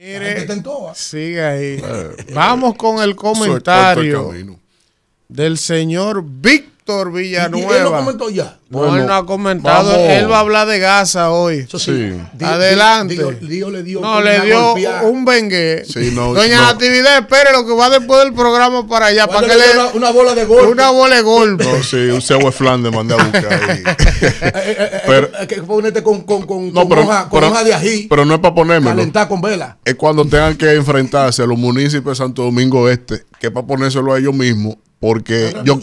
Mire, sigue ahí. Eh, Vamos con el comentario del señor Vic doctor Villanueva. él no comentó ya. Bueno, él no ha comentado. Él va a hablar de Gaza hoy. sí. Adelante. no, le dio un bengue. Doña Natividad, espere lo que va después del programa para allá. Para que le una, bola de golpe. Una bola de golpe. No, sí, un cebo flan mandé a buscar ahí. Eh, eh, eh, pero, con, con, con, de ají. Pero no es para ponerme. Calentar con vela. Es cuando tengan que enfrentarse a los municipios de Santo Domingo Este, que es para ponérselo a ellos mismos porque yo,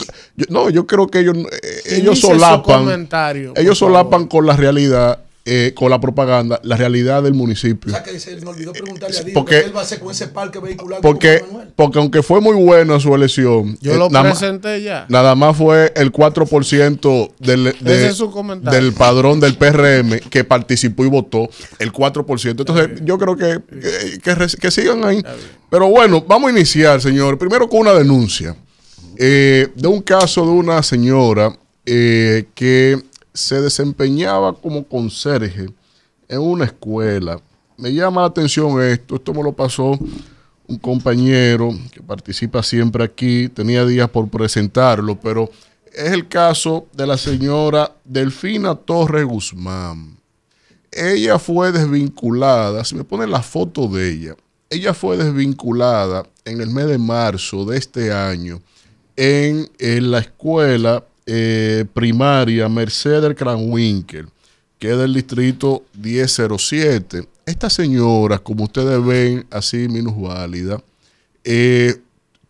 no, yo creo que ellos, eh, ellos solapan. Ellos solapan con la realidad eh, con la propaganda la realidad del municipio. O sea, que olvidó preguntarle a porque, va a hacer con ese parque vehicular. Porque, aunque fue muy buena su elección, eh, nada más, fue el 4% del, de, del padrón del PRM que participó y votó, el 4%. Entonces, yo creo que sigan ahí. Pero bueno, vamos a iniciar, señor. Primero con una denuncia. Eh, de un caso de una señora eh, que se desempeñaba como conserje en una escuela. Me llama la atención esto, esto me lo pasó un compañero que participa siempre aquí, tenía días por presentarlo, pero es el caso de la señora Delfina Torres Guzmán. Ella fue desvinculada, si me ponen la foto de ella, ella fue desvinculada en el mes de marzo de este año en, la escuela eh, primaria Mercedes Kranwinkel, que es del distrito 1007. Esta señora, como ustedes ven, así minusválida, eh,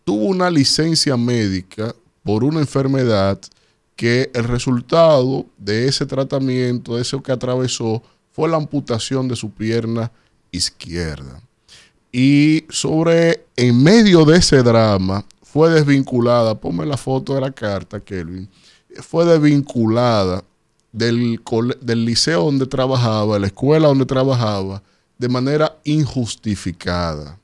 tuvo una licencia médica por una enfermedad que el resultado de ese tratamiento, de eso que atravesó, fue la amputación de su pierna izquierda. Y sobre, en medio de ese drama, fue desvinculada, ponme la foto de la carta, Kelvin, fue desvinculada del, del liceo donde trabajaba, de la escuela donde trabajaba, de manera injustificada.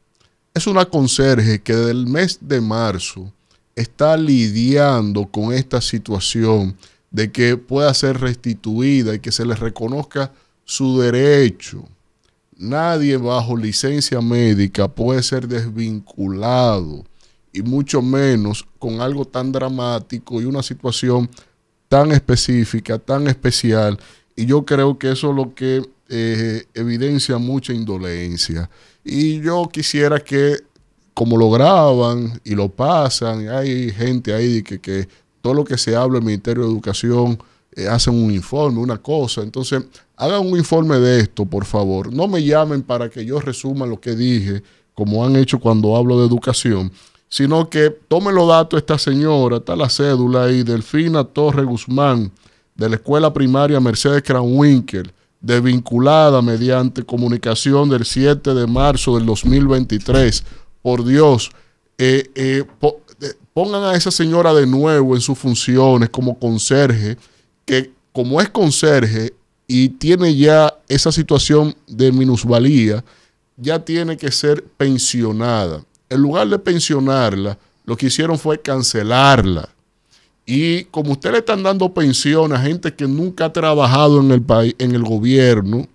Es una conserje que desde el mes de marzo está lidiando con esta situación de que pueda ser restituida y que se le reconozca su derecho. Nadie bajo licencia médica puede ser desvinculado y mucho menos con algo tan dramático y una situación tan específica, tan especial. Y yo creo que eso es lo que eh, evidencia mucha indolencia. Y yo quisiera que, como lo graban y lo pasan, hay gente ahí que, que todo lo que se habla en el Ministerio de Educación eh, hacen un informe, una cosa. Entonces, hagan un informe de esto, por favor. No me llamen para que yo resuma lo que dije, como han hecho cuando hablo de educación sino que tome los datos esta señora, está la cédula ahí, Delfina Torre Guzmán, de la Escuela Primaria Mercedes Kranwinkel, desvinculada mediante comunicación del 7 de marzo del 2023. Por Dios, eh, eh, eh, pongan a esa señora de nuevo en sus funciones como conserje, que como es conserje y tiene ya esa situación de minusvalía, ya tiene que ser pensionada en lugar de pensionarla, lo que hicieron fue cancelarla. Y como ustedes le están dando pensión a gente que nunca ha trabajado en el, país, en el gobierno,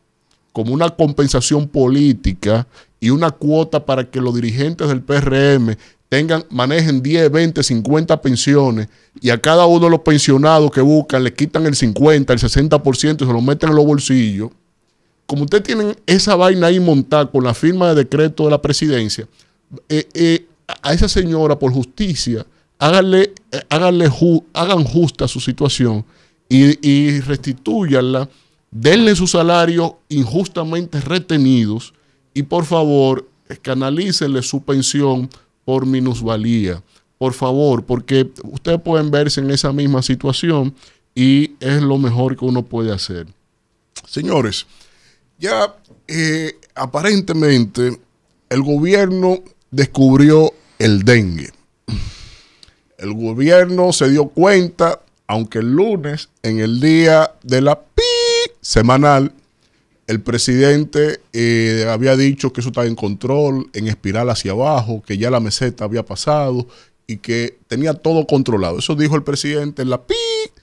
como una compensación política y una cuota para que los dirigentes del PRM tengan, manejen 10, 20, 50 pensiones y a cada uno de los pensionados que buscan le quitan el 50, el 60% y se lo meten en los bolsillos. Como ustedes tienen esa vaina ahí montada con la firma de decreto de la presidencia, eh, eh, a esa señora por justicia, háganle, eh, hagan justa su situación y, y restituyanla, denle su salario injustamente retenidos y por favor canalícenle su pensión por minusvalía. Por favor, porque ustedes pueden verse en esa misma situación y es lo mejor que uno puede hacer. Señores, ya aparentemente el gobierno descubrió el dengue. El gobierno se dio cuenta, aunque el lunes, en el día de la pi semanal, el presidente eh, había dicho que eso estaba en control, en espiral hacia abajo, que ya la meseta había pasado y que tenía todo controlado. Eso dijo el presidente en la pi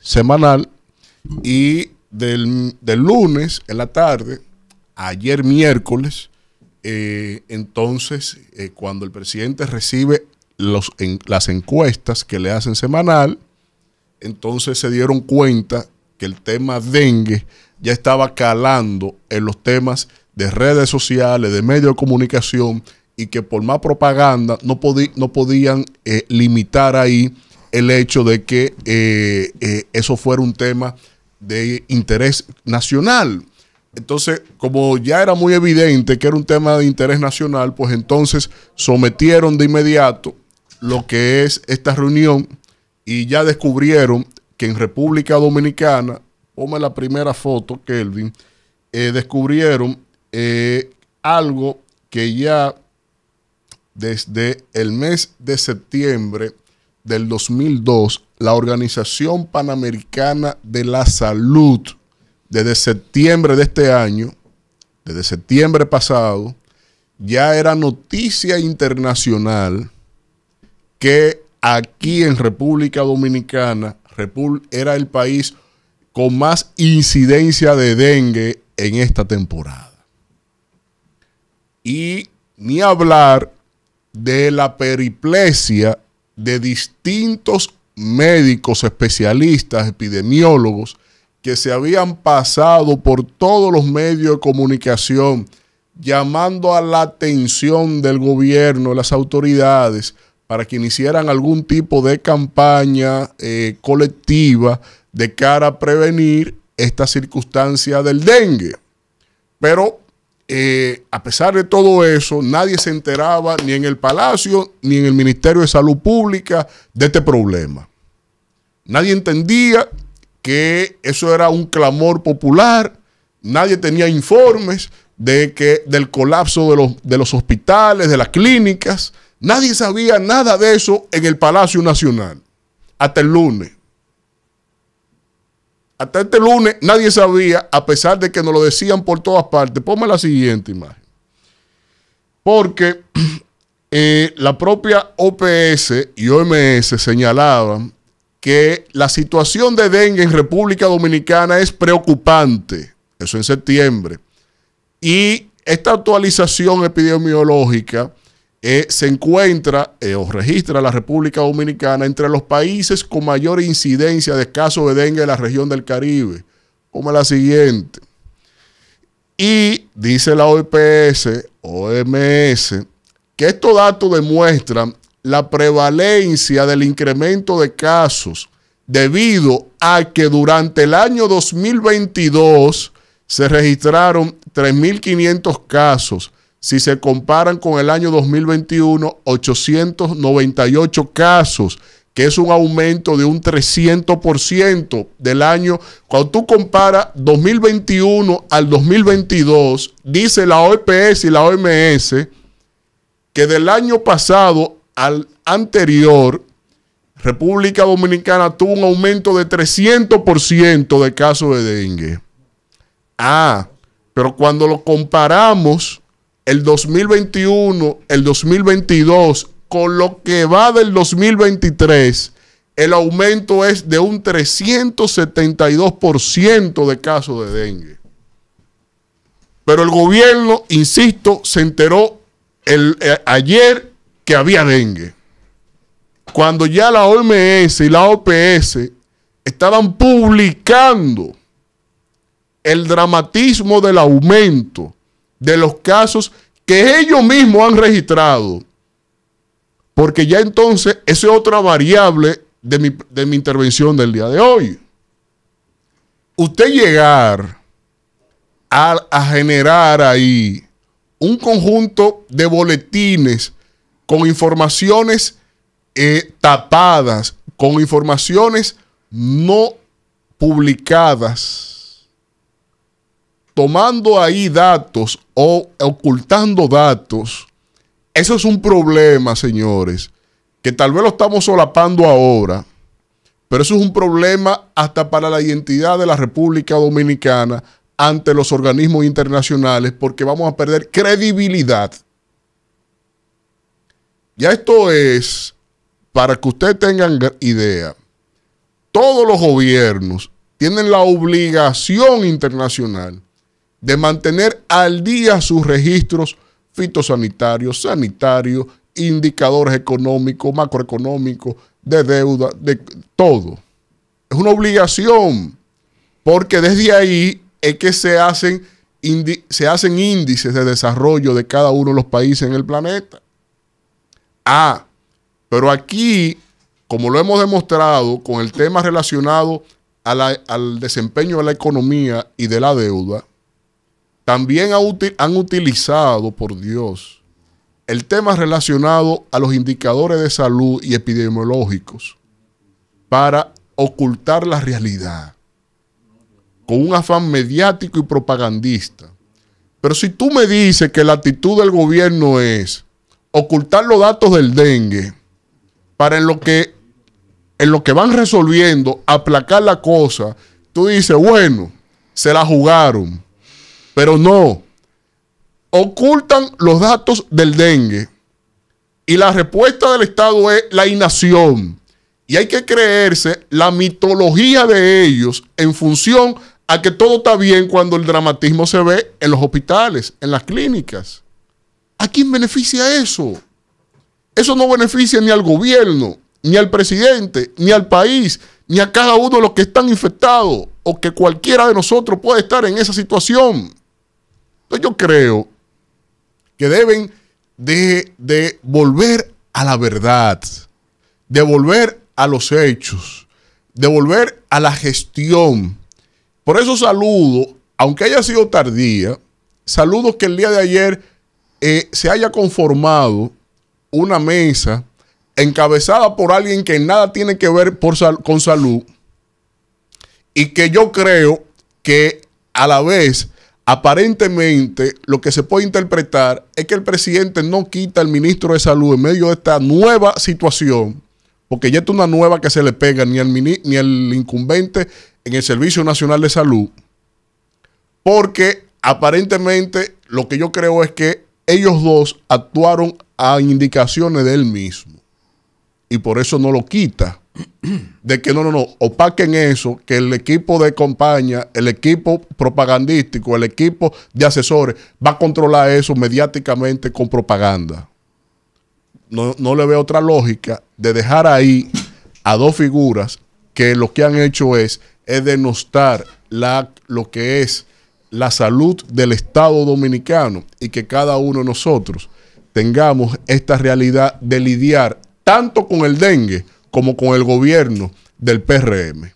semanal y del, del lunes en la tarde, ayer miércoles, eh, entonces, eh, cuando el presidente recibe los, las encuestas que le hacen semanal, entonces se dieron cuenta que el tema dengue ya estaba calando en los temas de redes sociales, de medios de comunicación, y que por más propaganda no, podían eh, limitar ahí el hecho de que eh, eso fuera un tema de interés nacional. Entonces, como ya era muy evidente que era un tema de interés nacional, pues entonces sometieron de inmediato lo que es esta reunión y ya descubrieron que en República Dominicana, ponme la primera foto, Kelvin, eh, descubrieron eh, algo que ya desde el mes de septiembre del 2002, la Organización Panamericana de la Salud desde septiembre de este año, desde septiembre pasado, ya era noticia internacional que aquí en República Dominicana era el país con más incidencia de dengue en esta temporada. Y ni hablar de la periplesia de distintos médicos especialistas, epidemiólogos, que se habían pasado por todos los medios de comunicación llamando a la atención del gobierno, las autoridades, para que iniciaran algún tipo de campaña eh, colectiva de cara a prevenir esta circunstancia del dengue. Pero eh, a pesar de todo eso, nadie se enteraba ni en el Palacio ni en el Ministerio de Salud Pública de este problema. Nadie entendía que eso era un clamor popular, nadie tenía informes de que, del colapso de los, hospitales, de las clínicas, nadie sabía nada de eso en el Palacio Nacional, hasta el lunes. Hasta este lunes nadie sabía, a pesar de que nos lo decían por todas partes. Ponme la siguiente imagen. Porque eh, la propia OPS y OMS señalaban que la situación de dengue en República Dominicana es preocupante, eso en septiembre, y esta actualización epidemiológica eh, se encuentra eh, o registra la República Dominicana entre los países con mayor incidencia de casos de dengue en la región del Caribe, como la siguiente. Y dice la OPS, OMS, que estos datos demuestran la prevalencia del incremento de casos debido a que durante el año 2022 se registraron 3.500 casos. Si se comparan con el año 2021, 898 casos, que es un aumento de un 300% del año. Cuando tú comparas 2021 al 2022, dice la OPS y la OMS que del año pasado al anterior, República Dominicana tuvo un aumento de 300% de casos de dengue. Ah, pero cuando lo comparamos el 2021, el 2022, con lo que va del 2023, el aumento es de un 372% de casos de dengue. Pero el gobierno, insisto, se enteró el, eh, ayer que había dengue. Cuando ya la OMS y la OPS estaban publicando el dramatismo del aumento de los casos que ellos mismos han registrado. Porque ya entonces esa es otra variable de mi, intervención del día de hoy. Usted llegar a, a generar ahí un conjunto de boletines con informaciones eh, tapadas, con informaciones no publicadas, tomando ahí datos o ocultando datos. Eso es un problema, señores, que tal vez lo estamos solapando ahora, pero eso es un problema hasta para la identidad de la República Dominicana ante los organismos internacionales, porque vamos a perder credibilidad. Ya esto es, para que ustedes tengan idea, todos los gobiernos tienen la obligación internacional de mantener al día sus registros fitosanitarios, sanitarios, indicadores económicos, macroeconómicos, de deuda, de todo. Es una obligación, porque desde ahí es que se hacen, se hacen índices de desarrollo de cada uno de los países en el planeta. Ah, pero aquí, como lo hemos demostrado con el tema relacionado al desempeño de la economía y de la deuda, también han utilizado, por Dios, el tema relacionado a los indicadores de salud y epidemiológicos para ocultar la realidad con un afán mediático y propagandista. Pero si tú me dices que la actitud del gobierno es ocultar los datos del dengue para en lo que, en lo que van resolviendo, aplacar la cosa. Tú dices, bueno, se la jugaron, pero no. Ocultan los datos del dengue. Y la respuesta del Estado es la inacción. Y hay que creerse la mitología de ellos en función a que todo está bien cuando el dramatismo se ve en los hospitales, en las clínicas. ¿A quién beneficia eso? Eso no beneficia ni al gobierno, ni al presidente, ni al país, ni a cada uno de los que están infectados o que cualquiera de nosotros pueda estar en esa situación. Entonces yo creo que deben de volver a la verdad, de volver a los hechos, de volver a la gestión. Por eso saludo, aunque haya sido tardía, saludo que el día de ayer eh, se haya conformado una mesa encabezada por alguien que nada tiene que ver con salud y que yo creo que a la vez aparentemente lo que se puede interpretar es que el presidente no quita al ministro de salud en medio de esta nueva situación, porque ya es una nueva que se le pega ni al, ni al incumbente en el Servicio Nacional de Salud, porque aparentemente lo que yo creo es que ellos dos actuaron a indicaciones de él mismo. Y por eso no lo quita. De que no, no, no, opaquen eso, que el equipo de compañía, el equipo propagandístico, el equipo de asesores va a controlar eso mediáticamente con propaganda. No, le veo otra lógica de dejar ahí a dos figuras que lo que han hecho es, es denostar lo que es la salud del Estado dominicano y que cada uno de nosotros tengamos esta realidad de lidiar tanto con el dengue como con el gobierno del PRM.